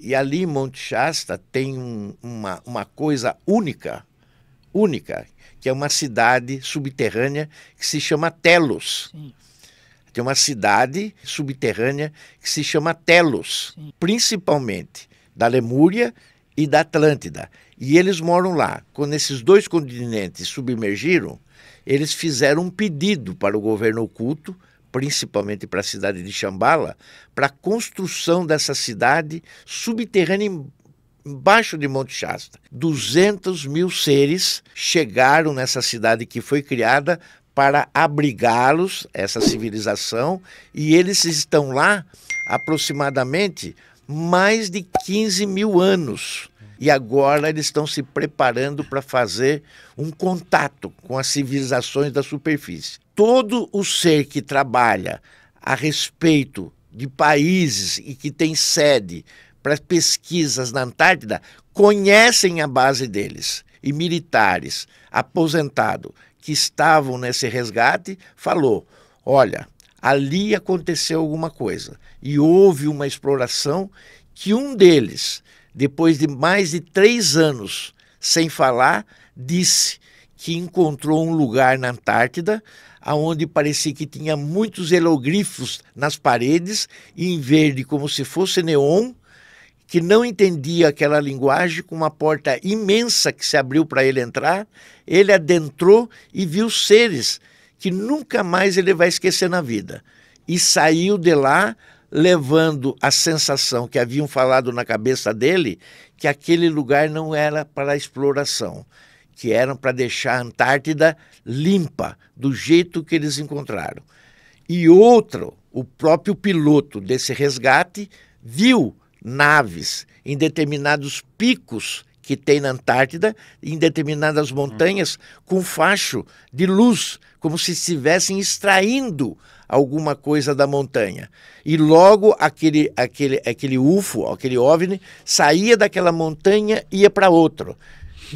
E ali em Monte Shasta tem um, uma, uma coisa única, única, que é uma cidade subterrânea que se chama Telos. Sim. Tem uma cidade subterrânea que se chama Telos, Sim. principalmente da Lemúria e da Atlântida. E eles moram lá. Quando esses dois continentes submergiram, eles fizeram um pedido para o governo oculto principalmente para a cidade de Chambala, para a construção dessa cidade subterrânea embaixo de Monte Shasta. 200 mil seres chegaram nessa cidade que foi criada para abrigá-los, essa civilização, e eles estão lá aproximadamente mais de 15 mil anos. E agora eles estão se preparando para fazer um contato com as civilizações da superfície todo o ser que trabalha a respeito de países e que tem sede para pesquisas na Antártida conhecem a base deles. E militares aposentado que estavam nesse resgate falou: olha, ali aconteceu alguma coisa e houve uma exploração que um deles, depois de mais de três anos sem falar, disse que encontrou um lugar na Antártida aonde parecia que tinha muitos helogrifos nas paredes em verde como se fosse neon, que não entendia aquela linguagem, com uma porta imensa que se abriu para ele entrar, ele adentrou e viu seres que nunca mais ele vai esquecer na vida. E saiu de lá levando a sensação que haviam falado na cabeça dele que aquele lugar não era para exploração, que eram para deixar a Antártida limpa, do jeito que eles encontraram. E outro, o próprio piloto desse resgate viu naves em determinados picos que tem na Antártida, em determinadas montanhas, com facho de luz, como se estivessem extraindo alguma coisa da montanha. E logo aquele, aquele, aquele UFO, aquele OVNI, saía daquela montanha e ia para outro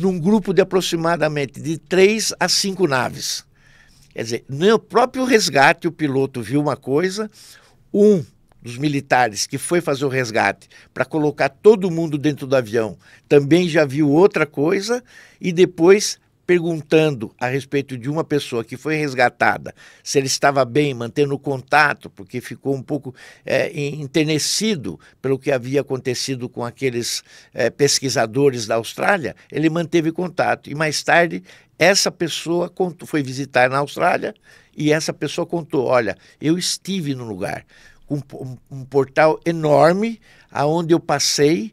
num grupo de aproximadamente de três a cinco naves. Quer dizer, no próprio resgate, o piloto viu uma coisa, um dos militares que foi fazer o resgate para colocar todo mundo dentro do avião também já viu outra coisa, e depois perguntando a respeito de uma pessoa que foi resgatada, se ele estava bem, mantendo contato, porque ficou um pouco é, enternecido pelo que havia acontecido com aqueles é, pesquisadores da Austrália, ele manteve contato. E mais tarde, essa pessoa contou, foi visitar na Austrália e essa pessoa contou: olha, eu estive no lugar, um, um portal enorme, aonde eu passei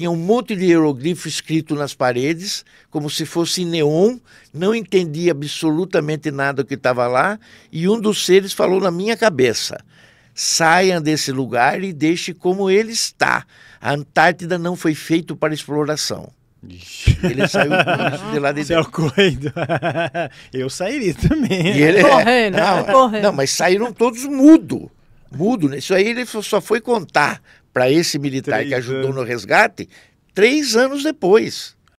tinha um monte de hieroglifo escrito nas paredes, como se fosse neon, não entendia absolutamente nada do que estava lá, e um dos seres falou na minha cabeça: saiam desse lugar e deixe como ele está. A Antártida não foi feita para exploração. Ele saiu de lá de é dentro. Eu sairia também. E ele, é correndo, não, correndo. Não, mas saíram todos mudo. Mudo. Né? Isso aí ele só foi contar para esse militar três que ajudou anos. no resgate, três anos depois.